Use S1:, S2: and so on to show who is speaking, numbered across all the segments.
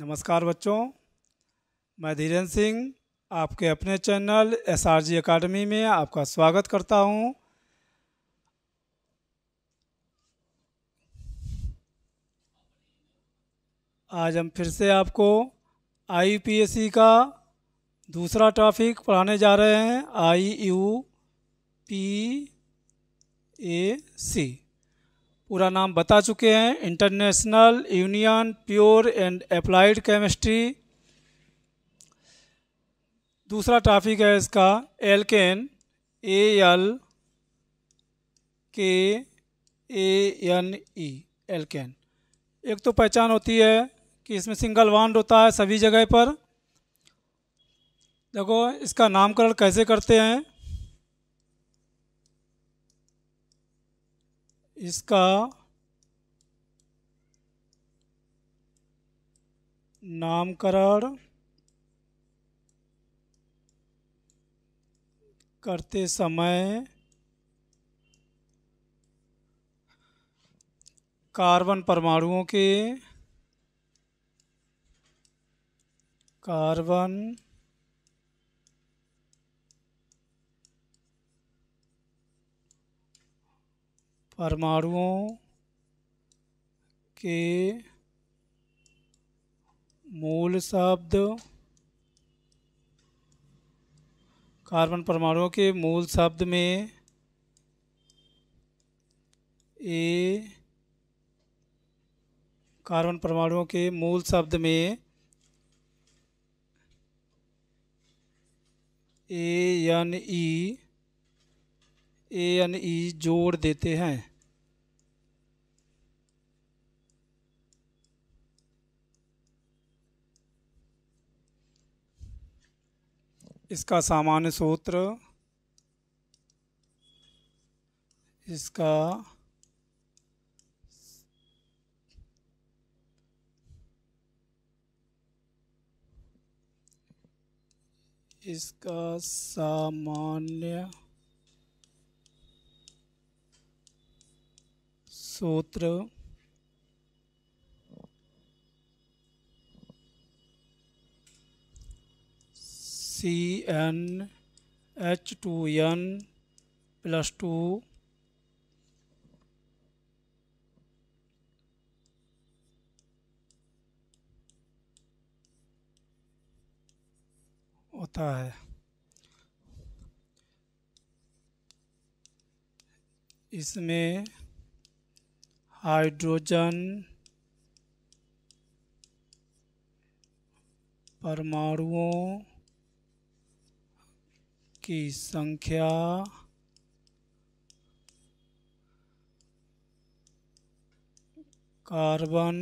S1: नमस्कार बच्चों मैं धीरेन्द्र सिंह आपके अपने channel S R G academy में आपका स्वागत करता हूं। आज हम फिर से आपको आई पी एस सी का दूसरा टॉपिक पढ़ाने जा रहे हैं आई यू पी ए सी पूरा नाम बता चुके हैं international union pure and applied chemistry दूसरा टॉपिक है इसका एलकेन ए एल के ए एन ई एलकेन एक तो पहचान होती है कि इसमें सिंगल वांड होता है सभी जगह पर देखो इसका नामकरण कैसे करते हैं इसका नामकरण करते समय कार्बन परमाणुओं के कार्बन परमाणुओं के मूल शब्द कार्बन परमाणुओं के मूल शब्द में ए कार्बन परमाणुओं के मूल शब्द में A N E A N E जोड़ देते हैं इसका सामान्य सूत्र इसका इसका सामान्य सूत्र C n H two n plus two होता है इसमें हाइड्रोजन परमाणुओं की संख्या कार्बन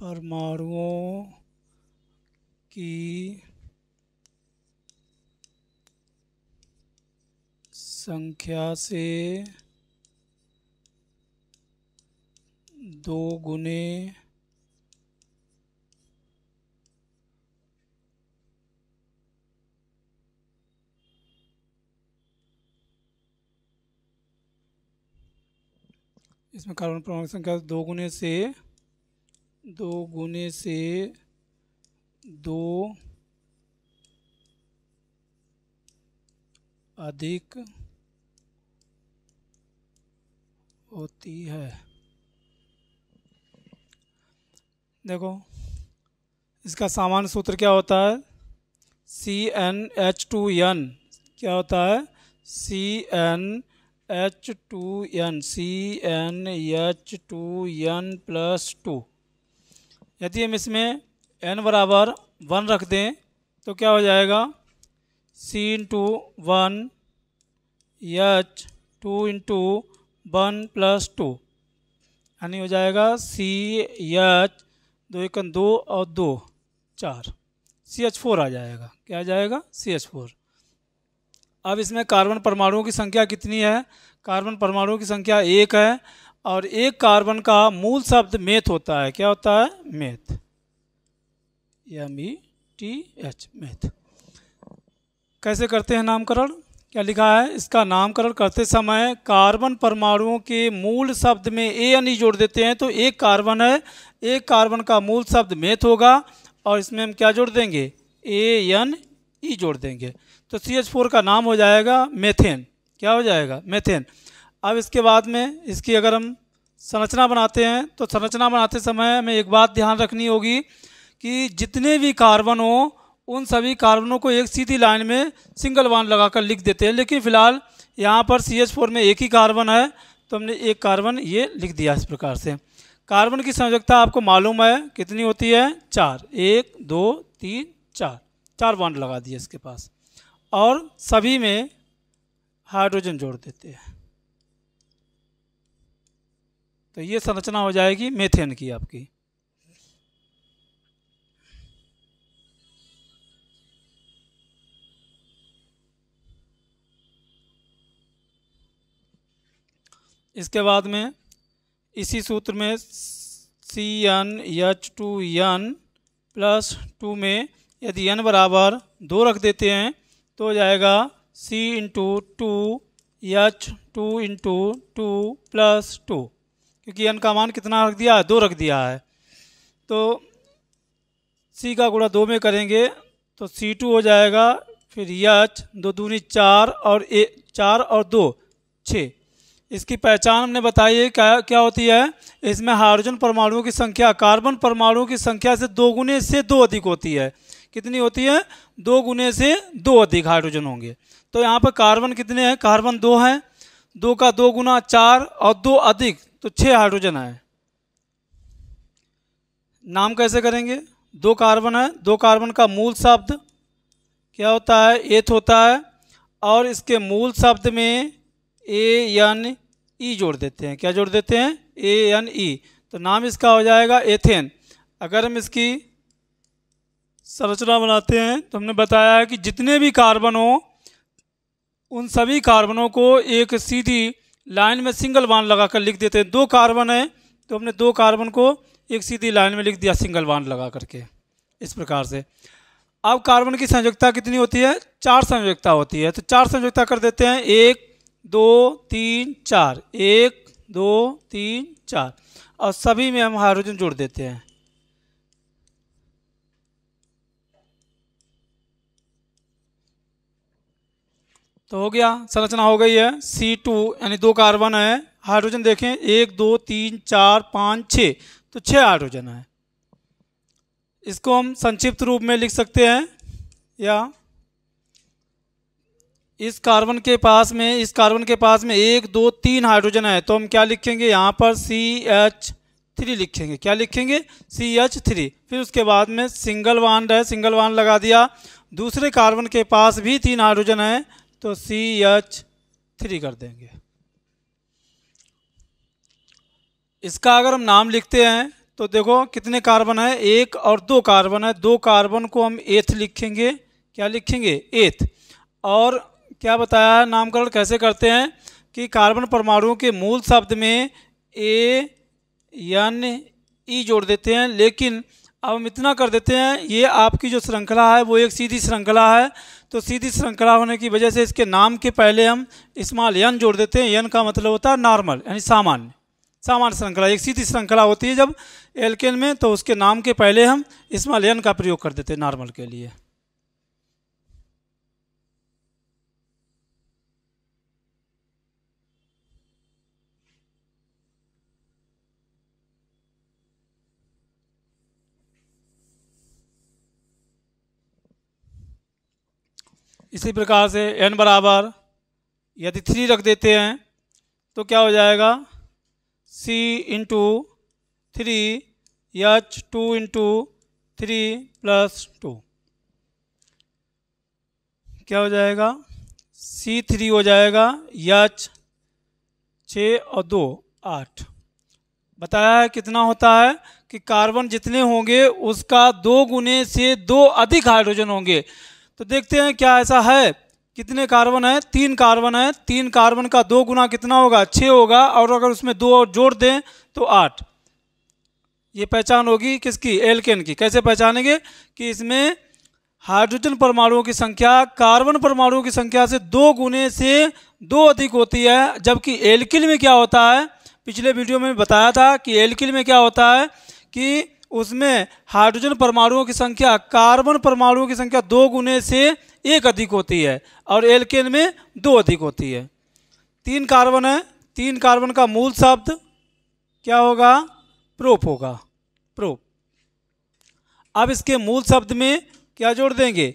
S1: परमाणुओं की संख्या से दो गुने इसमें कार्बन परमाणु की संख्या दो गुने से दो गुने से दो अधिक होती है देखो इसका सामान्य सूत्र क्या होता है C n H two n क्या होता है C n H two n C n H two n plus two यदि हम इसमें एन बराबर वन रख दें तो क्या हो जाएगा C into one H two into one plus two यानी हो जाएगा सी एच दो एक दो और दो चार सी एच फोर आ जाएगा क्या आ जाएगा सी एच फोर अब इसमें कार्बन परमाणुओं की संख्या कितनी है कार्बन परमाणुओं की संख्या एक है और एक कार्बन का मूल शब्द मेथ होता है क्या होता है meth M E T H meth कैसे करते हैं नामकरण क्या लिखा है इसका नामकरण करते समय कार्बन परमाणुओं के मूल शब्द में ए एन ई जोड़ देते हैं तो एक कार्बन है एक कार्बन का मूल शब्द मेथ होगा और इसमें हम क्या जोड़ देंगे ए एन ई जोड़ देंगे तो सी एच फोर का नाम हो जाएगा मेथेन क्या हो जाएगा मेथेन अब इसके बाद में इसकी अगर हम संरचना बनाते हैं तो संरचना बनाते समय हमें एक बात ध्यान रखनी होगी कि जितने भी कार्बन हों उन सभी कार्बनों को एक सीधी लाइन में सिंगल वन लगाकर लिख देते हैं लेकिन फिलहाल यहाँ पर सी एच फोर में एक ही कार्बन है तो हमने एक कार्बन ये लिख दिया इस प्रकार से कार्बन की संयोजकता आपको मालूम है कितनी होती है चार एक दो तीन चार चार बॉन्ड लगा दिए इसके पास और सभी में हाइड्रोजन जोड़ देते हैं तो ये संरचना हो जाएगी मेथेन की आपकी इसके बाद में इसी सूत्र में C n H two n plus two में यदि एन बराबर दो रख देते हैं तो हो जाएगा C into two H two into two plus two क्योंकि एन का मान कितना रख दिया है दो रख दिया है तो सी का गुणा दो में करेंगे तो सी टू हो जाएगा फिर यच दो दूनी चार और ए चार और दो छः इसकी पहचान हमने बताई है क्या क्या होती है इसमें हाइड्रोजन परमाणुओं की संख्या कार्बन परमाणुओं की संख्या से दो गुने से दो अधिक होती है कितनी होती है दो गुने से दो अधिक हाइड्रोजन होंगे तो यहाँ पर कार्बन कितने हैं कार्बन दो हैं दो का दो गुना चार और दो अधिक तो छः हाइड्रोजन है नाम कैसे करेंगे दो कार्बन है दो कार्बन का मूल शब्द क्या होता है एथ होता है और इसके मूल शब्द में ए एन ई जोड़ देते हैं क्या जोड़ देते हैं ए एन ई तो नाम इसका हो जाएगा एथेन अगर हम इसकी संरचना बनाते हैं तो हमने बताया है कि जितने भी कार्बन हो उन सभी कार्बनों को एक सीधी लाइन में सिंगल बांध लगाकर लिख देते हैं दो कार्बन है तो हमने दो कार्बन को एक सीधी लाइन में लिख दिया सिंगल बांध लगा करके इस प्रकार से अब कार्बन की संयोजकता कितनी होती है चार संयोजकता होती है तो चार संयोजकता कर देते हैं एक दो तीन चार एक दो तीन चार और सभी में हम हाइड्रोजन जोड़ देते हैं तो हो गया संरचना हो गई है सी टू यानी दो कार्बन है हाइड्रोजन देखें एक दो तीन चार पाँच छ तो छः हाइड्रोजन है इसको हम संक्षिप्त रूप में लिख सकते हैं या इस कार्बन के पास में इस कार्बन के पास में एक दो तीन हाइड्रोजन है तो हम क्या लिखेंगे यहाँ पर सी एच थ्री लिखेंगे क्या लिखेंगे सी एच थ्री फिर उसके बाद में सिंगल वन है सिंगल वन लगा दिया दूसरे कार्बन के पास भी तीन हाइड्रोजन है तो सी एच थ्री कर देंगे इसका अगर हम नाम लिखते हैं तो देखो कितने कार्बन है एक और दो कार्बन है दो कार्बन को हम एथ लिखेंगे क्या लिखेंगे एथ और क्या बताया है नामकरण कैसे करते हैं कि कार्बन परमाणुओं के मूल शब्द में ए एन ई जोड़ देते हैं लेकिन अब हम इतना कर देते हैं ये आपकी जो श्रृंखला है वो एक सीधी श्रृंखला है तो सीधी श्रृंखला होने की वजह से इसके नाम के पहले हम इस्माल यन जोड़ देते हैं यन का मतलब होता है नॉर्मल यानी सामान्य सामान्य श्रृंखला एक सीधी श्रृंखला होती है जब एल्केन में तो उसके नाम के पहले हम इस्माल यन का प्रयोग कर देते हैं नॉर्मल के लिए इसी प्रकार से एन बराबर यदि थ्री रख देते हैं तो क्या हो जाएगा C into three H two into three plus two क्या हो जाएगा सी थ्री हो जाएगा एच छ और दो आठ बताया है कितना होता है कि कार्बन जितने होंगे उसका दो गुने से दो अधिक हाइड्रोजन होंगे तो देखते हैं क्या ऐसा है कितने कार्बन है तीन कार्बन है तीन कार्बन का दो गुना कितना होगा छः होगा और अगर उसमें दो और जोड़ दें तो आठ ये पहचान होगी किसकी एल्केन की कैसे पहचानेंगे कि इसमें हाइड्रोजन परमाणुओं की संख्या कार्बन परमाणुओं की संख्या से दो गुने से दो अधिक होती है जबकि एल्किल में क्या होता है पिछले वीडियो में बताया था कि एल्किल में क्या होता है कि उसमें हाइड्रोजन परमाणुओं की संख्या कार्बन परमाणुओं की संख्या दो गुने से एक अधिक होती है और एल्केन में दो अधिक होती है तीन कार्बन है तीन कार्बन का मूल शब्द क्या होगा प्रोप होगा प्रोप अब इसके मूल शब्द में क्या जोड़ देंगे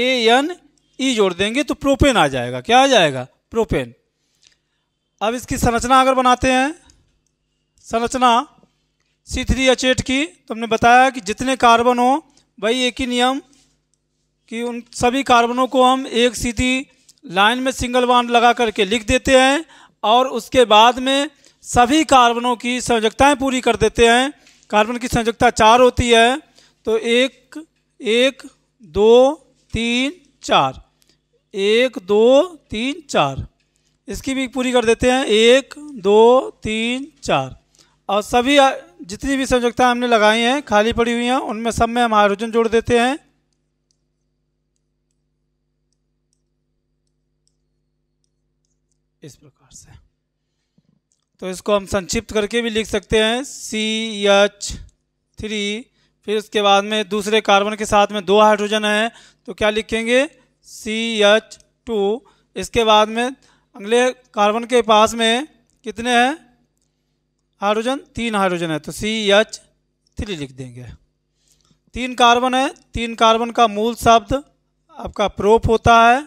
S1: ए एन ई जोड़ देंगे तो प्रोपेन आ जाएगा क्या आ जाएगा प्रोपेन अब इसकी संरचना अगर बनाते हैं संरचना सी थ्री एच एट की तुमने बताया कि जितने कार्बन हो वही एक ही नियम कि उन सभी कार्बनों को हम एक सीधी लाइन में सिंगल बांड लगा करके लिख देते हैं और उसके बाद में सभी कार्बनों की संयोजकताएँ पूरी कर देते हैं कार्बन की संयोजकता चार होती है तो एक एक दो तीन चार एक दो तीन चार इसकी भी पूरी कर देते हैं एक दो तीन चार और सभी जितनी भी संयोजकता हमने लगाई हैं खाली पड़ी हुई हैं उनमें सब में हम हाइड्रोजन जोड़ देते हैं इस प्रकार से तो इसको हम संक्षिप्त करके भी लिख सकते हैं सी एच थ्री फिर उसके बाद में दूसरे कार्बन के साथ में दो हाइड्रोजन हैं तो क्या लिखेंगे सी एच टू इसके बाद में अगले कार्बन के पास में कितने हैं हाइड्रोजन तीन हाइड्रोजन है तो सी एच थ्री लिख देंगे तीन कार्बन है तीन कार्बन का मूल शब्द आपका प्रोप होता है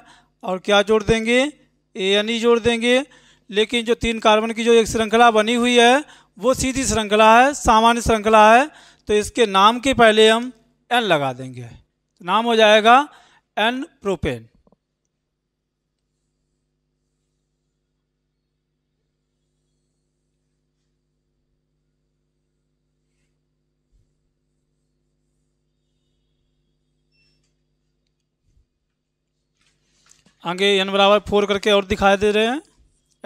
S1: और क्या जोड़ देंगे ए एन ई जोड़ देंगे लेकिन जो तीन कार्बन की जो एक श्रृंखला बनी हुई है वो सीधी श्रृंखला है सामान्य श्रृंखला है तो इसके नाम के पहले हम एन लगा देंगे नाम हो जाएगा एन प्रोपेन आगे एन बराबर फोर करके और दिखाई दे रहे हैं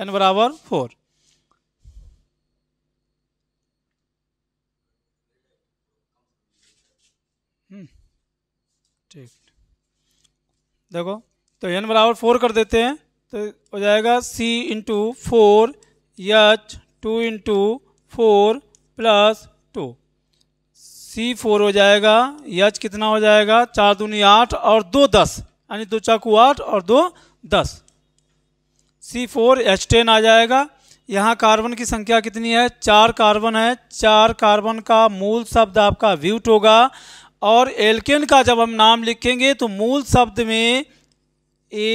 S1: एन बराबर फोर हम्म, ठीक देखो तो एन बराबर फोर कर देते हैं तो हो जाएगा C into four H two into four plus two C four हो जाएगा एच कितना हो जाएगा चार दूनी आठ और दो दस यानी दो चाकू आठ और दो दस सी फोर एच टेन आ जाएगा यहाँ कार्बन की संख्या कितनी है चार कार्बन है चार कार्बन का मूल शब्द आपका व्यूट होगा और एल्केन का जब हम नाम लिखेंगे तो मूल शब्द में ए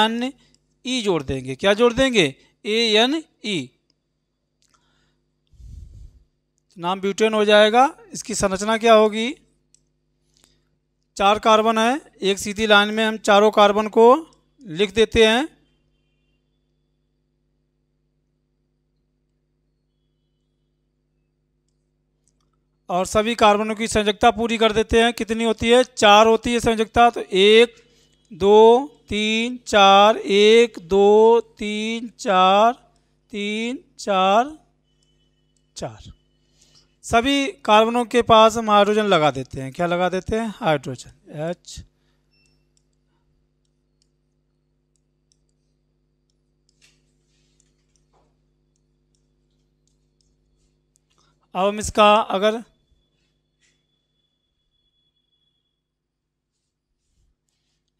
S1: एन ई जोड़ देंगे क्या जोड़ देंगे ए एन ई नाम ब्यूटेन हो जाएगा इसकी संरचना क्या होगी चार कार्बन है एक सीधी लाइन में हम चारों कार्बन को लिख देते हैं और सभी कार्बनों की संयोजकता पूरी कर देते हैं कितनी होती है चार होती है संयोजकता तो एक दो तीन चार एक दो तीन चार तीन चार चार सभी कार्बनों के पास हम हाइड्रोजन लगा देते हैं क्या लगा देते हैं हाइड्रोजन एच अब हम इसका अगर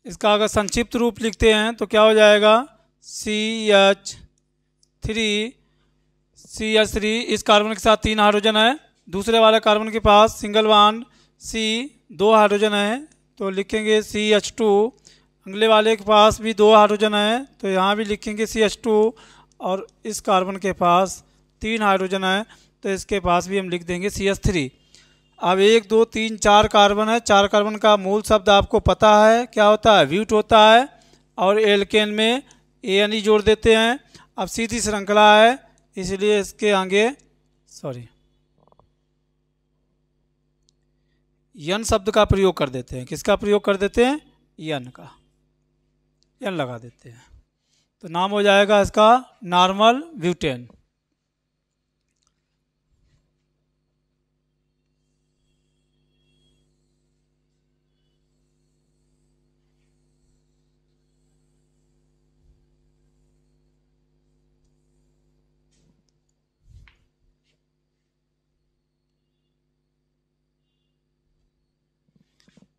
S1: इसका अगर संक्षिप्त रूप लिखते हैं तो क्या हो जाएगा C H three C H three इस कार्बन के साथ तीन हाइड्रोजन है दूसरे वाले कार्बन के पास सिंगल वन सी दो हाइड्रोजन है तो लिखेंगे सी एच टू अगले वाले के पास भी दो हाइड्रोजन है तो यहाँ भी लिखेंगे सी एच टू और इस कार्बन के पास तीन हाइड्रोजन है तो इसके पास भी हम लिख देंगे सी एच थ्री अब एक दो तीन चार कार्बन है चार कार्बन का मूल शब्द आपको पता है क्या होता है व्यूट होता है और एलकेन में ए एन ई जोड़ देते हैं अब सीधी श्रृंखला है इसलिए इसके आगे सॉरी यन शब्द का प्रयोग कर देते हैं किसका प्रयोग कर देते हैं यन का यन लगा देते हैं तो नाम हो जाएगा इसका नॉर्मल ब्यूटेन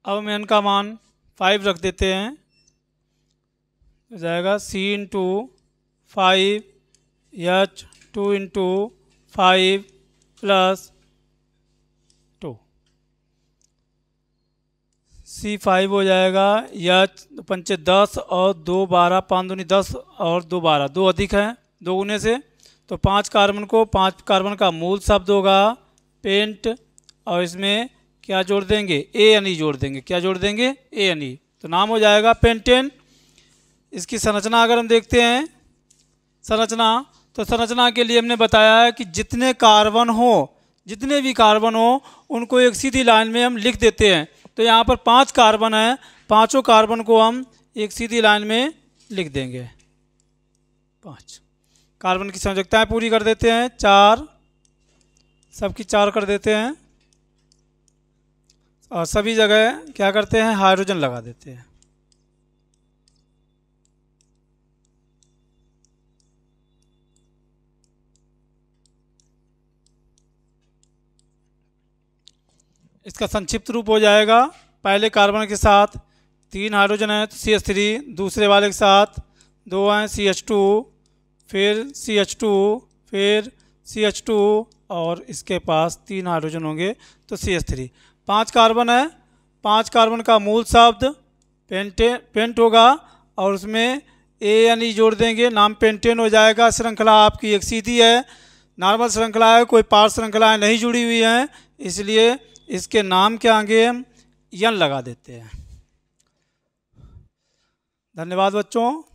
S1: अब हम एन का मान फाइव रख देते हैं हो जाएगा C into five H two into five plus two C five हो जाएगा एच पंचे दस और दो बारह पाँच दूनी दस और दो बारह दो अधिक हैं दो गुने से तो पांच कार्बन को पांच कार्बन का मूल शब्द होगा पेंट और इसमें क्या जोड़ देंगे ए एन ई जोड़ देंगे क्या जोड़ देंगे ए एन ई तो नाम हो जाएगा पेंटेन इसकी संरचना अगर हम देखते हैं संरचना तो संरचना के लिए हमने बताया है कि जितने कार्बन हो जितने भी कार्बन हो उनको एक सीधी लाइन में हम लिख देते हैं तो यहाँ पर पांच कार्बन हैं पांचों कार्बन को हम एक सीधी लाइन में लिख देंगे पांच कार्बन की संयोजकताएं पूरी कर देते हैं चार सबकी चार कर देते हैं और सभी जगह क्या करते हैं हाइड्रोजन लगा देते हैं इसका संक्षिप्त रूप हो जाएगा पहले कार्बन के साथ तीन हाइड्रोजन है तो सी एच थ्री दूसरे वाले के साथ दो हैं सी एच टू फिर सी एच टू फिर सी एच टू और इसके पास तीन हाइड्रोजन होंगे तो सी एच थ्री पांच कार्बन है पांच कार्बन का मूल शब्द पेंटे पेंट होगा और उसमें ए एन ई जोड़ देंगे नाम पेंटेन हो जाएगा श्रृंखला आपकी एक सीधी है नॉर्मल श्रृंखला है कोई पार श्रृंखलाएँ नहीं जुड़ी हुई हैं इसलिए इसके नाम के आगे हम यन लगा देते हैं धन्यवाद बच्चों